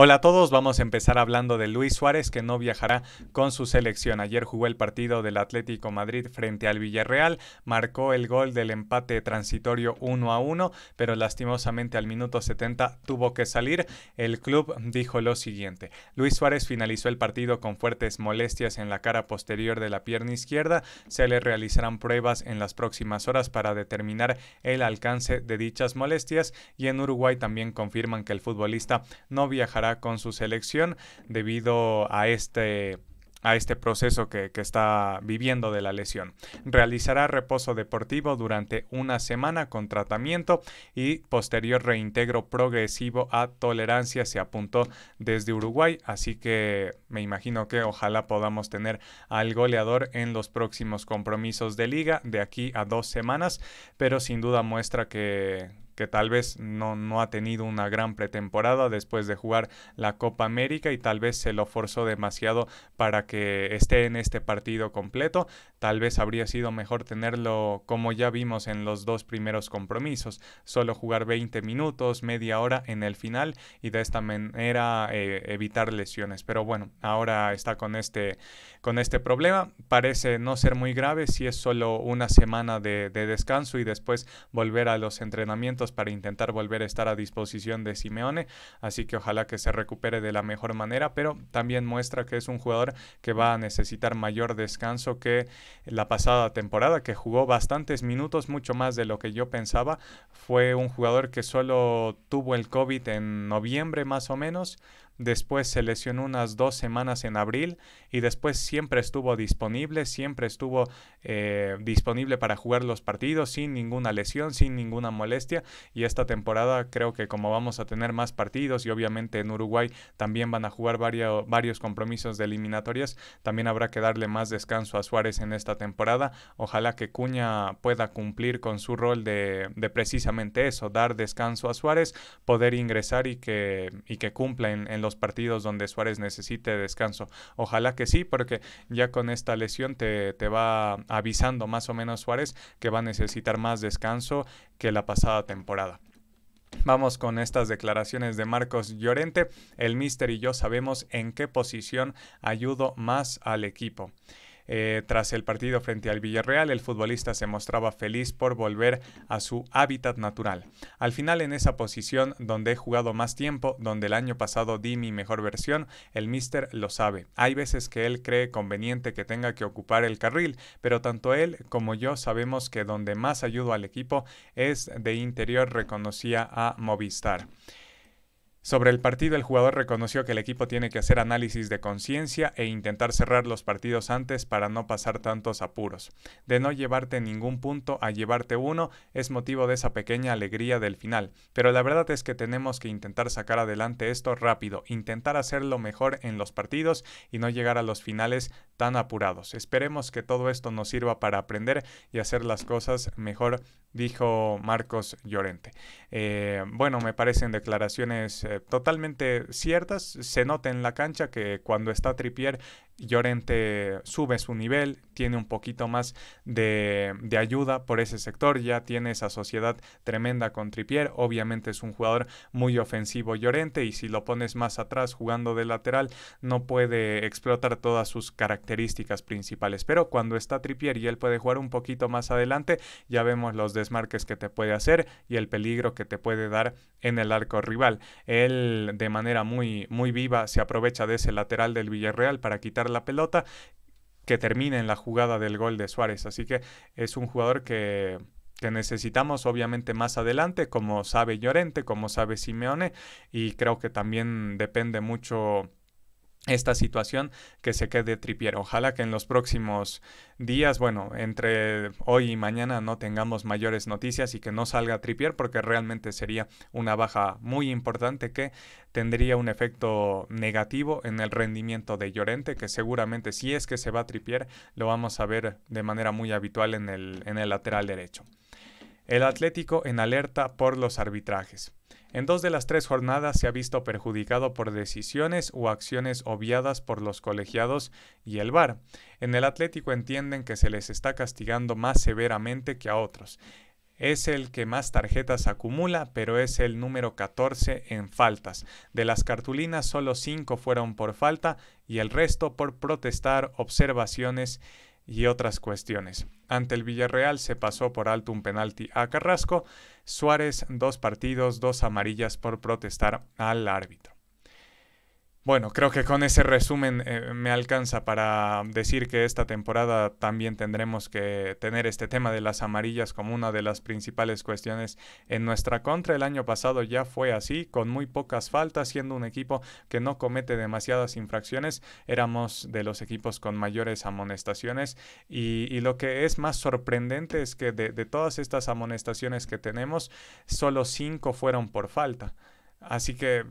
Hola a todos, vamos a empezar hablando de Luis Suárez que no viajará con su selección. Ayer jugó el partido del Atlético Madrid frente al Villarreal, marcó el gol del empate transitorio 1 a 1, pero lastimosamente al minuto 70 tuvo que salir. El club dijo lo siguiente: Luis Suárez finalizó el partido con fuertes molestias en la cara posterior de la pierna izquierda. Se le realizarán pruebas en las próximas horas para determinar el alcance de dichas molestias y en Uruguay también confirman que el futbolista no viajará con su selección debido a este a este proceso que, que, está viviendo de la lesión. Realizará reposo deportivo durante una semana con tratamiento y posterior reintegro progresivo a tolerancia, se apuntó desde Uruguay, así que me imagino que ojalá podamos tener al goleador en los próximos compromisos de liga de aquí a dos semanas, pero sin duda muestra que que tal vez no, ha tenido una gran pretemporada después de jugar la Copa América y tal vez se lo forzó demasiado para que esté en este partido completo. Tal vez habría sido mejor tenerlo como ya vimos en los dos primeros compromisos, solo jugar 20 minutos, media hora en el final y de esta manera eh, evitar lesiones. Pero bueno, ahora está con este, con este problema. Parece no ser muy grave si es solo una semana de descanso y después volver a los entrenamientos pues, para intentar volver a estar a disposición de Simeone, así que ojalá que se recupere de la mejor manera, pero también muestra que es un jugador que va a necesitar mayor descanso que la pasada temporada, que jugó bastantes minutos, mucho más de lo que yo pensaba. Fue un jugador que solo tuvo el COVID en noviembre más o menos, después se lesionó unas dos semanas en abril y después siempre estuvo disponible, siempre estuvo eh, disponible para jugar los partidos sin ninguna lesión, sin ninguna molestia y esta temporada creo que como vamos a tener más partidos y obviamente en Uruguay también van a jugar varios compromisos de eliminatorias, también habrá que darle más descanso a Suárez en esta temporada. Ojalá que Cuña pueda cumplir con su rol de, precisamente eso, dar descanso a Suárez, poder ingresar y que, y que cumpla en, en los partidos donde Suárez necesite descanso. Ojalá que sí, porque ya con esta lesión te, te va avisando más o menos Suárez que va a necesitar más descanso que la pasada temporada. Vamos con estas declaraciones de Marcos Llorente. El mister y yo sabemos en qué posición ayudo más al equipo. Eh, tras el partido frente al Villarreal, el futbolista se mostraba feliz por volver a su hábitat natural. Al final, en esa posición donde he jugado más tiempo, donde el año pasado di mi mejor versión, el mister lo sabe. Hay veces que él cree conveniente que tenga que ocupar el carril, pero tanto él como yo sabemos que donde más ayudo al equipo es de interior, reconocía a Movistar. Sobre el partido, el jugador reconoció que el equipo tiene que hacer análisis de conciencia e intentar cerrar los partidos antes para no pasar tantos apuros. De no llevarte ningún punto a llevarte uno es motivo de esa pequeña alegría del final, pero la verdad es que tenemos que intentar sacar adelante esto rápido, intentar hacerlo mejor en los partidos y no llegar a los finales tan apurados. Esperemos que todo esto nos sirva para aprender y hacer las cosas mejor, dijo Marcos Llorente. Eh, bueno, me parecen declaraciones... Eh, totalmente ciertas. Se nota en la cancha que cuando está Tripier Llorente sube su nivel, tiene un poquito más de, ayuda por ese sector, ya tiene esa sociedad tremenda con Tripier, obviamente es un jugador muy ofensivo Llorente y si lo pones más atrás jugando de lateral no puede explotar todas sus características principales, pero cuando está Tripier y él puede jugar un poquito más adelante, ya vemos los desmarques que te puede hacer y el peligro que te puede dar en el arco rival. Él de manera muy, muy viva se aprovecha de ese lateral del Villarreal para quitar la pelota que termine en la jugada del gol de Suárez. Así que es un jugador que, que necesitamos obviamente más adelante, como sabe Llorente, como sabe Simeone, y creo que también depende mucho esta situación que se quede tripier. Ojalá que en los próximos días, bueno, entre hoy y mañana no tengamos mayores noticias y que no salga tripier porque realmente sería una baja muy importante que tendría un efecto negativo en el rendimiento de Llorente, que seguramente si es que se va a tripier lo vamos a ver de manera muy habitual en el, en el lateral derecho. El Atlético en alerta por los arbitrajes. En dos de las tres jornadas se ha visto perjudicado por decisiones u acciones obviadas por los colegiados y el VAR. En el Atlético entienden que se les está castigando más severamente que a otros. Es el que más tarjetas acumula, pero es el número 14 en faltas. De las cartulinas solo 5 fueron por falta y el resto por protestar, observaciones y otras cuestiones. Ante el Villarreal se pasó por alto un penalti a Carrasco, Suárez dos partidos, dos amarillas por protestar al árbitro. Bueno, creo que con ese resumen eh, me alcanza para decir que esta temporada también tendremos que tener este tema de las amarillas como una de las principales cuestiones en nuestra contra. El año pasado ya fue así, con muy pocas faltas, siendo un equipo que no comete demasiadas infracciones. Éramos de los equipos con mayores amonestaciones y, lo que es más sorprendente es que de todas estas amonestaciones que tenemos, solo cinco fueron por falta. Así que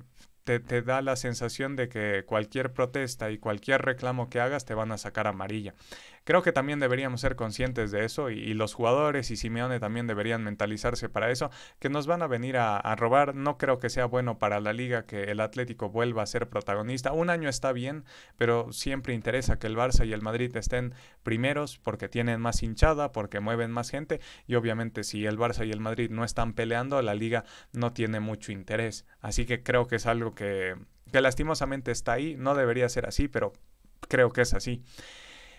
te, da la sensación de que cualquier protesta y cualquier reclamo que hagas te van a sacar amarilla. Creo que también deberíamos ser conscientes de eso y, los jugadores y Simeone también deberían mentalizarse para eso, que nos van a venir a, robar. No creo que sea bueno para la liga que el Atlético vuelva a ser protagonista. Un año está bien, pero siempre interesa que el Barça y el Madrid estén primeros porque tienen más hinchada, porque mueven más gente y obviamente si el Barça y el Madrid no están peleando, la liga no tiene mucho interés. Así que creo que es algo que, que lastimosamente está ahí. No debería ser así, pero creo que es así.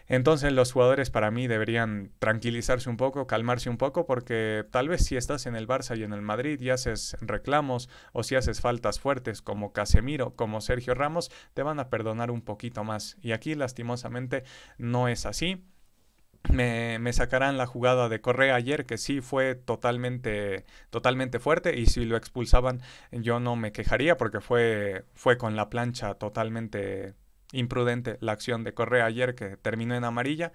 Entonces los jugadores para mí deberían tranquilizarse un poco, calmarse un poco, porque tal vez si estás en el Barça y en el Madrid y haces reclamos o si haces faltas fuertes como Casemiro, como Sergio Ramos, te van a perdonar un poquito más. Y aquí lastimosamente no es así. Me, me, sacarán la jugada de Correa ayer, que sí fue totalmente, totalmente fuerte, y si lo expulsaban yo no me quejaría porque fue, fue con la plancha totalmente imprudente la acción de Correa ayer que terminó en amarilla,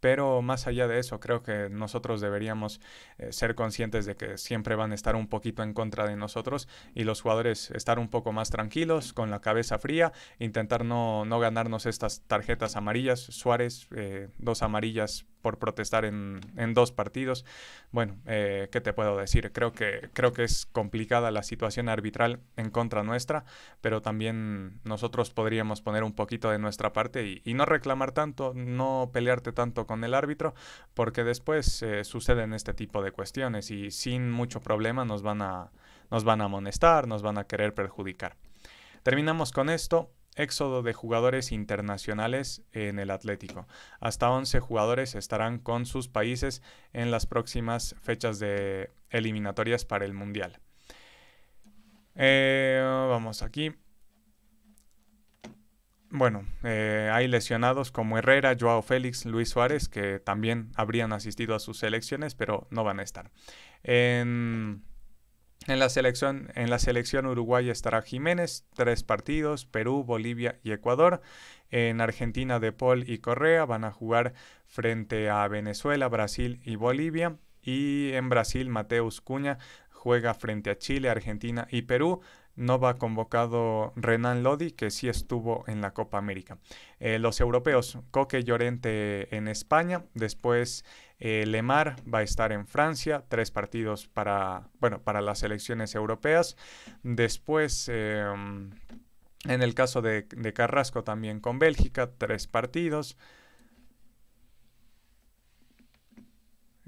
pero más allá de eso creo que nosotros deberíamos eh, ser conscientes de que siempre van a estar un poquito en contra de nosotros y los jugadores estar un poco más tranquilos, con la cabeza fría, intentar no, no ganarnos estas tarjetas amarillas, Suárez, eh, dos amarillas por protestar en, dos partidos. Bueno, eh, ¿qué te puedo decir? Creo que, creo que es complicada la situación arbitral en contra nuestra, pero también nosotros podríamos poner un poquito de nuestra parte y, no reclamar tanto, no pelearte tanto con el árbitro, porque después eh, suceden este tipo de cuestiones y sin mucho problema nos van a, nos van a amonestar, nos van a querer perjudicar. Terminamos con esto éxodo de jugadores internacionales en el Atlético. Hasta 11 jugadores estarán con sus países en las próximas fechas de eliminatorias para el Mundial. Eh, vamos aquí. Bueno, eh, hay lesionados como Herrera, Joao Félix, Luis Suárez, que también habrían asistido a sus selecciones, pero no van a estar. En en la, selección, en la selección uruguaya estará Jiménez, tres partidos, Perú, Bolivia y Ecuador. En Argentina, De Paul y Correa van a jugar frente a Venezuela, Brasil y Bolivia. Y en Brasil, Mateus Cuña juega frente a Chile, Argentina y Perú no va convocado Renan Lodi, que sí estuvo en la Copa América. Eh, los europeos, Coque Llorente en España, después eh, Lemar va a estar en Francia, tres partidos para, bueno, para las elecciones europeas. Después... Em, en el caso de Carrasco también con Bélgica, tres partidos.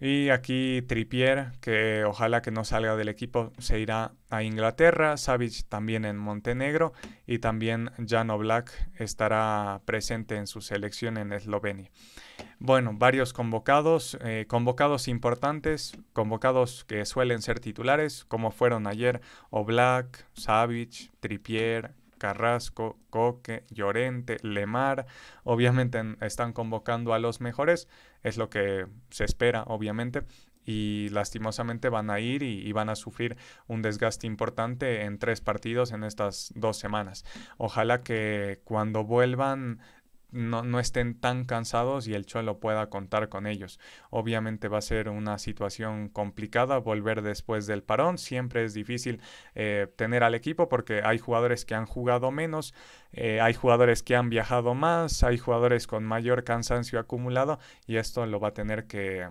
Y aquí Tripier, que ojalá que no salga del equipo, se irá a Inglaterra, Savic también en Montenegro y también Jan Oblak estará presente en su selección en Eslovenia. Bueno, varios convocados, eh, convocados importantes, convocados que suelen ser titulares, como fueron ayer Oblak, Savic, Tripier. Carrasco, Coque, Llorente, Lemar. Obviamente están convocando a los mejores, es lo que se espera, obviamente. Y lastimosamente van a ir y, van a sufrir un desgaste importante en tres partidos en estas dos semanas. Ojalá que cuando vuelvan no, estén tan cansados y el Cholo pueda contar con ellos. Obviamente va a ser una situación complicada volver después del parón. Siempre es difícil eh, tener al equipo porque hay jugadores que han jugado menos, eh, hay jugadores que han viajado más, hay jugadores con mayor cansancio acumulado y esto lo va a tener que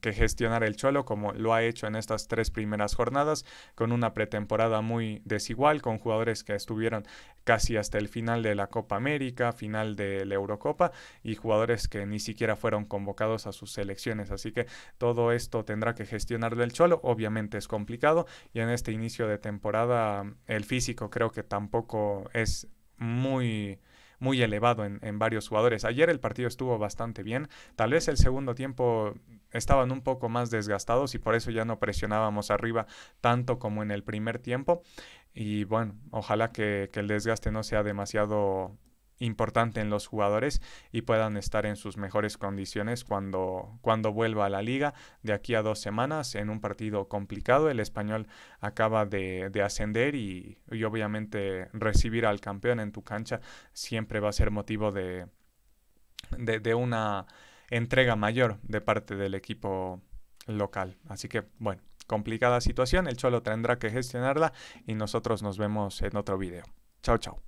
que gestionar el Cholo como lo ha hecho en estas tres primeras jornadas, con una pretemporada muy desigual, con jugadores que estuvieron casi hasta el final de la Copa América, final de la Eurocopa y jugadores que ni siquiera fueron convocados a sus selecciones. Así que todo esto tendrá que gestionarlo el Cholo, obviamente es complicado y en este inicio de temporada el físico creo que tampoco es muy muy elevado en, en varios jugadores. Ayer el partido estuvo bastante bien, tal vez el segundo tiempo estaban un poco más desgastados y por eso ya no presionábamos arriba tanto como en el primer tiempo. Y bueno, ojalá que, el desgaste no sea demasiado importante en los jugadores y puedan estar en sus mejores condiciones cuando, cuando vuelva a la liga de aquí a dos semanas en un partido complicado. El español acaba de, ascender y, obviamente recibir al campeón en tu cancha siempre va a ser motivo de, de una entrega mayor de parte del equipo local. Así que, bueno, complicada situación, el Cholo tendrá que gestionarla y nosotros nos vemos en otro video. Chao, chao.